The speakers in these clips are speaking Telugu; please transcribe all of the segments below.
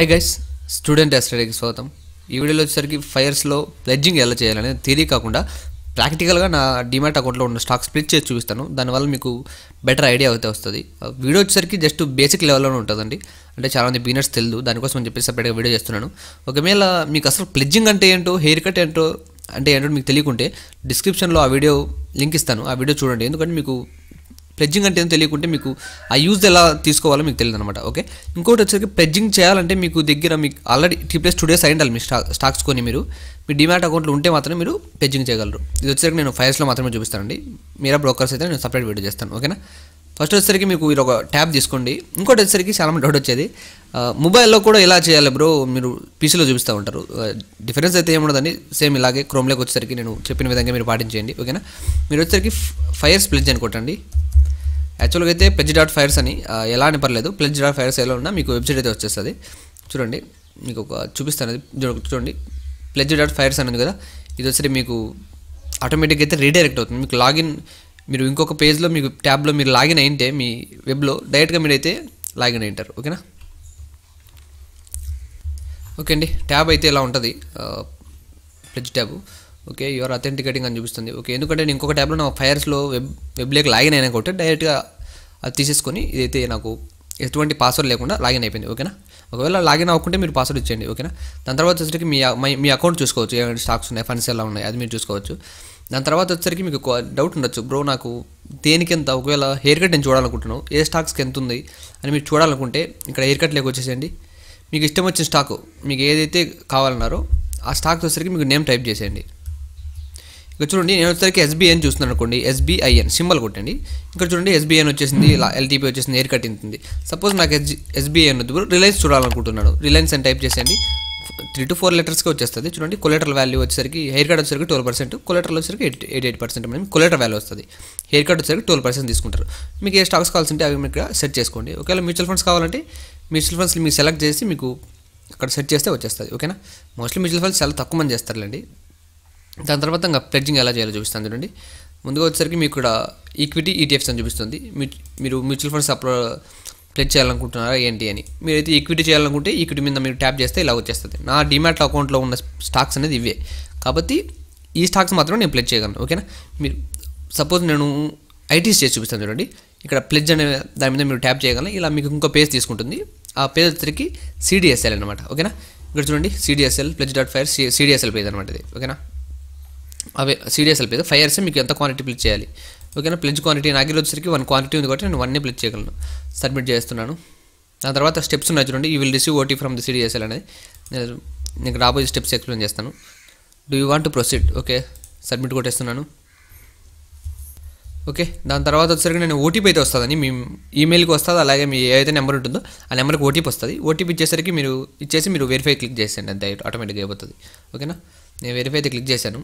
హై గైస్ స్టూడెంట్ ఎస్టడీకి స్వాగతం ఈ వీడియోలో వచ్చేసరికి ఫైర్స్లో ప్లెడ్జింగ్ ఎలా చేయాలనే థియరీ కాకుండా ప్రాక్టికల్గా నా డిమాట్ అకౌంట్లో ఉన్న స్టాక్ స్ప్లిట్ చేసి చూపిస్తాను దానివల్ల మీకు బెటర్ ఐడియా అయితే వస్తుంది వీడియో వచ్చేసరికి జస్ట్ బేసిక్ లెవెల్లోనే ఉంటుందండి అంటే చాలామంది బీనర్స్ తెలియదు దానికోసం అని చెప్పి సపరేట్గా వీడియో చేస్తున్నాను ఒకవేళ మీకు అసలు ప్లెడ్జింగ్ అంటే ఏంటో హెయిర్ కట్ ఏంటో అంటే ఏంటో మీకు తెలియకుంటే డిస్క్రిప్షన్లో ఆ వీడియో లింక్ ఇస్తాను ఆ వీడియో చూడండి ఎందుకంటే మీకు ప్లెడ్జింగ్ అంటే ఏం తెలియకుంటే మీకు ఆ యూజ్ ఎలా తీసుకోవాలో మీకు తెలియదు అనమాట ఓకే ఇంకోటి వచ్చేసరికి ప్లెడ్జింగ్ చేయాలంటే మీకు దగ్గర మీకు already T plus two days అయ్యండాలి మీ స్టా స్టాక్స్ కొని మీరు మీ డిమాట్ అకౌంట్లో ఉంటే మాత్రమే మీరు ప్లెడ్జింగ్ చేయగలరు ఇది వచ్చేసరికి నేను ఫైర్స్లో మాత్రమే చూపిస్తానండి మీరా బ్రోకర్స్ అయితే నేను సపరేట్ వీడియో చేస్తాను ఓకేనా ఫస్ట్ వచ్చేసరికి మీకు ఇది ఒక ట్యాబ్ తీసుకోండి ఇంకోటి వచ్చేసరికి చాలా మంది డౌట్ వచ్చేది మొబైల్లో కూడా ఇలా చేయాలి బ్రో మీరు పీసీలో చూపిస్తూ ఉంటారు డిఫరెన్స్ అయితే ఏముండదండి సేమ్ ఇలాగే క్రోమ్లోకి వచ్చేసరికి నేను చెప్పిన విధంగా మీరు పాటించేయండి ఓకేనా మీరు వచ్చేసరికి ఫైర్స్ ప్లెడ్జ్ అని కొట్టండి యాక్చువల్గా అయితే ప్లెజ్ డాట్ ఫైర్స్ అని ఎలా అని పర్లేదు ప్లెజ్ డాట్ ఫైర్స్ ఎలా ఉన్నా మీకు వెబ్సైట్ అయితే వచ్చేస్తుంది చూడండి మీకు ఒక చూపిస్తాను అది చూడండి ప్లెజ్ డాట్ ఫైర్స్ అనేది కదా ఇది వచ్చి మీకు ఆటోమేటిక్గా అయితే రీడైరెక్ట్ అవుతుంది మీకు లాగిన్ మీరు ఇంకొక పేజ్లో మీకు ట్యాబ్లో మీరు లాగిన్ అయింటే మీ వెబ్లో డైరెక్ట్గా మీరైతే లాగిన్ అయింటారు ఓకేనా ఓకే అండి ట్యాబ్ అయితే ఎలా ఉంటుంది fridge tab okay your authenticating అని చూపిస్తుంది ఓకే ఎందుకంటే నేను ఇంకొక ట్యాబ్లో నా ఫైర్స్లో వెబ్ వెబ్లేక్ లాగిన్ అయినా కొట్టే డైరెక్ట్గా అది తీసేసుకొని ఇదైతే నాకు ఎటువంటి పాస్వర్డ్ లేకుండా లాగిన్ అయిపోయింది ఓకేనా ఒకవేళ లాగిన్ అవ్వకుంటే మీరు పాస్వర్డ్ ఇచ్చేయండి ఓకేనా దాని తర్వాత వచ్చేసరికి మీ మీ అకౌంట్ చూసుకోవచ్చు ఏమైనా స్టాక్స్ ఉన్నాయి ఫండ్స్ ఎలా ఉన్నాయి అది మీరు చూసుకోవచ్చు దాని తర్వాత వచ్చేసరికి మీకు డౌట్ ఉండొచ్చు బ్రో నాకు దేనికి ఎంత ఒకవేళ హెయిర్ కట్ నేను చూడాలనుకుంటున్నాను ఏ స్టాక్స్కి ఎంత ఉంది అని మీరు చూడాలనుకుంటే ఇక్కడ హెయిర్ కట్ లేక వచ్చేసేయండి మీకు ఇష్టం వచ్చిన స్టాక్ మీకు ఏదైతే కావాలన్నారో ఆ స్టాక్ వచ్చేసరికి మీకు నేమ్ టైప్ చేసేయండి ఇక్కడ చూడండి నేను వచ్చేసరికి ఎస్బీఐని చూస్తున్నాను అనుకోండి ఎస్బీఐఎన్ సింబల్ కొట్టండి ఇక్కడ చూడండి ఎస్బీఐన్ వచ్చేసింది ఇలా ఎల్టీపీ వచ్చేసింది ఎయిర్ కట్ ఇంతుంది సపోజ్ నాకు ఎస్ ఎస్బీఐఎన్ వద్దు రిలయన్స్ చూడాలనుకుంటున్నాను రిలయన్స్ అని టైప్ చేసేయండి త్రీ టు ఫోర్ లెటర్స్కి వచ్చేస్తుంది చూడండి కొలెటర్ వాల్యూ వచ్చేసరికి హెయిర్ కట్ వచ్చేసరికి ట్వెల్వ్ పర్సెంట్ కొలెటర్ వచ్చేసరికి ఎయిట్ ఎయిట్ ఎయిట్ పర్సెంట్ మేము కొలెటర్ వాల్యూ వస్తుంది హెయిర్ కట్ వచ్చేసరికి ట్వెల్వ్ పర్సెంట్ తీసుకుంటారు మీకు ఏ స్టాక్స్ కావాల్సి ఉంటే అవి మీకు సెట్ చేసుకోండి ఒకవేళ మ్యూచువల్ ఫండ్స్ కావాలంటే మ్యూచువల్ ఫండ్స్ మీకు సెలెక్ట్ చేసి మీకు అక్కడ సెట్ చేస్తే వచ్చేస్తుంది ఓకేనా మోస్ట్లీ మ్యూచువల్ ఫండ్స్ చాలా తక్కువ మంది చేస్తారులేండి దాని తర్వాత ఇంకా ప్లెడ్జింగ్ ఎలా చేయాలో చూపిస్తాను చూడండి ముందుగా వచ్చేసరికి మీకు ఇక్కడ ఈక్విటీ ఈటీఎఫ్స్ అని చూపిస్తుంది మీరు మ్యూచువల్ ఫండ్స్ అప్లో ప్లెడ్ చేయాలనుకుంటున్నారా ఏంటి అని మీరైతే ఈక్విటీ చేయాలనుకుంటే ఈక్విటీ మీద మీరు ట్యాప్ చేస్తే ఇలా వచ్చేస్తుంది నా డిమాట్ అకౌంట్లో ఉన్న స్టాక్స్ అనేది ఇవే కాబట్టి ఈ స్టాక్స్ మాత్రం నేను ప్లెడ్ చేయగలను ఓకేనా మీరు సపోజ్ నేను ఐటీస్ చేసి చూపిస్తాను చూడండి ఇక్కడ ప్లెడ్జ్ అనే దాని మీద మీరు ట్యాప్ చేయగలను ఇలా మీకు ఇంకో పేజ్ తీసుకుంటుంది ఆ పేజ్ వచ్చేసరికి సిడిఎస్ఎల్ అనమాట ఓకేనా ఇక్కడ చూడండి CDSL pledge dot fire CDSL page అనమాట ఇది ఓకేనా అవి సీరియస్ అయిపోయింది ఫైవ్ ఇయర్స్ మీకు ఎంత క్వాంటిటీ ప్లిచ్ చేయాలి ఓకేనా ప్లించ్ క్వాంటిటీ నాకు వచ్చేసరికి వన్ క్వాంటిటీ ఉంది కాబట్టి నేను వన్నే ప్లిచ్ చేయగలను సబ్మిట్ చేస్తున్నాను దాని తర్వాత స్టెప్స్ ఉన్నాయి చూడండి you will receive OT from the CDSL అనేది నేను నీకు రాబోయే స్టెప్స్ ఎక్స్ప్లెయిన్ చేస్తాను do you want to proceed okay submit కొట్టేస్తున్నాను ఓకే దాని తర్వాత వచ్చేసరికి నేను ఓటీపీ అయితే వస్తుందని మీ ఈమెయిల్కి వస్తుంది అలాగే మీ ఏదైతే నెంబర్ ఉంటుందో ఆ నెంబర్కి ఓటీపీ వస్తుంది ఓటీపీ ఇచ్చేసరికి మీరు ఇచ్చేసి మీరు వెరిఫై క్లిక్ చేసేయండి అంతే ఆటోమేటిక్గా అయిపోతుంది ఓకేనా నేను వెరిఫై అయితే క్లిక్ చేశాను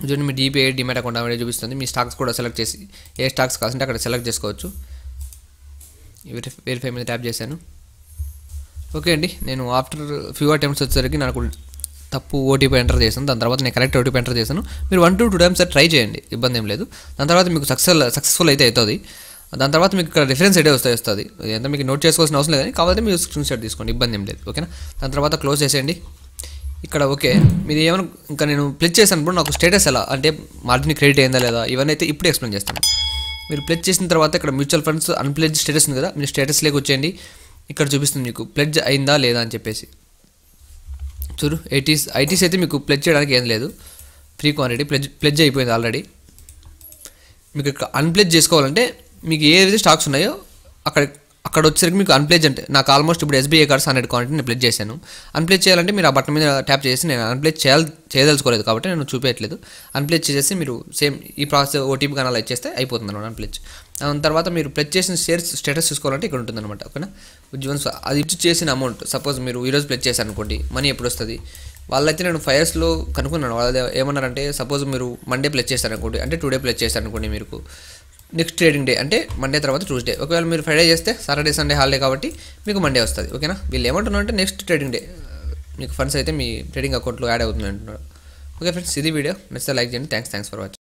చూడండి మీ డీబీఐ డిమాట్ అకౌంట్ అనేది చూపిస్తుంది మీ స్టాక్స్ కూడా సెలెక్ట్ చేసి ఏ స్టాక్స్ కావాలంటే అక్కడ సెలెక్ట్ చేసుకోవచ్చు వెరిఫై మీద ట్యాప్ చేశాను ఓకే అండి నేను ఆఫ్టర్ ఫ్యూ అటెంప్స్ వచ్చేసరికి నాకు తప్పు ఓటీపీ ఎంటర్ చేశాను దాని తర్వాత నేను కరెక్ట్ ఓటీపీ ఎంటర్ చేశాను మీరు one to two times try చేయండి ఇబ్బంది ఏం లేదు దాని తర్వాత మీకు సక్సెస్ సక్సెస్ఫుల్ అయితే అవుతుంది దాని తర్వాత మీకు ఇక్కడ రిఫరెన్స్ అయితే వస్తే వస్తుంది ఎంత మీకు నోట్ చేసుకోవాల్సిన అవసరం లేదని కావాలంటే మీరు స్క్రీన్ షాట్ తీసుకోండి ఇబ్బంది ఏం లేదు ఓకేనా దాని తర్వాత క్లోజ్ చేసేయండి ఇక్కడ ఓకే మీరు ఏమైనా ఇంకా నేను ప్లెచ్ చేసినప్పుడు నాకు స్టేటస్ ఎలా అంటే మార్జిన్ క్రెడిట్ అయిందా లేదా ఇవన్నీ అయితే ఇప్పుడు ఎక్స్ప్లెయిన్ చేస్తాను మీరు ప్లెచ్ చేసిన తర్వాత ఇక్కడ మ్యూచువల్ ఫండ్స్ అన్ప్లెజ్ స్టేటస్ ఉంది కదా మీరు స్టేటస్ లేక వచ్చేయండి ఇక్కడ చూపిస్తుంది మీకు ప్లెడ్జ్ అయిందా లేదా అని చెప్పేసి చూరు ఐటీస్ ఐటీస్ అయితే మీకు ప్లెజ్ చేయడానికి ఏం లేదు ఫ్రీ క్వాంటిటీ ప్లెజ్ ప్లెజ్ అయిపోయింది ఆల్రెడీ మీకు ఇక్కడ అన్ప్లెజ్ చేసుకోవాలంటే మీకు ఏదైతే స్టాక్స్ ఉన్నాయో అక్కడ అక్కడ వచ్చేసరికి మీకు అన్ప్లేజ్ అంటే నాకు ఆల్మోస్ట్ ఇప్పుడు ఎస్బీఐ కార్డ్స్ హండ్రెడ్ కాంటెంట్ నేను ప్లేజ్ చేశాను అన్ప్లేజ్ చేయాలంటే మీరు ఆ బటన్ మీద ట్యాప్ చేసి నేను అన్ప్లేజ్ చేయాలి చేయదలుచుకోలేదు కాబట్టి నేను చూపించట్లేదు అన్ప్లేజ్ చేసేసి మీరు సేమ్ ఈ ప్రాసెస్ ఓటీపీ కానీ అలా ఇచ్చేస్తే అయిపోతుంది అనమాట అన్ప్లేజ్ దాని తర్వాత మీరు ప్లేజ్ చేసిన షేర్స్ స్టేటస్ చూసుకోవాలంటే ఇక్కడ ఉంటుంది అనమాట ఓకేనా ఉద్యోగం అది ఇచ్చి చేసిన అమౌంట్ సపోజ్ మీరు ఈరోజు ప్లేజ్ చేశారు అనుకోండి మనీ ఎప్పుడు వస్తుంది వాళ్ళైతే నేను ఫైవ్ ఇయర్స్లో కనుక్కున్నాను వాళ్ళు ఏమన్నారంటే సపోజ్ మీరు మండే ప్లేజ్ చేశారు అనుకోండి అంటే టుడే ప్లేజ్ చేశారు అనుకోండి మీరు నెక్స్ట్ ట్రేడింగ్ డే అంటే మండే తర్వాత ట్యూస్డే ఒకవేళ మీరు ఫ్రైడే చేస్తే సాటర్డే సండే హాలిడే కాబట్టి మీకు మండే వస్తుంది ఓకేనా వీళ్ళు ఏమంటున్నారు అంటే నెక్స్ట్ ట్రేడింగ్ డే మీకు ఫండ్స్ అయితే మీ ట్రేడింగ్ అకౌంట్లో యాడ్ అవుతుంది అంటున్నారు ఓకే ఫ్రెండ్స్ ఇది వీడియో నచ్చితే లైక్ చేయండి థ్యాంక్స్ థ్యాంక్స్ ఫర్ వాచింగ్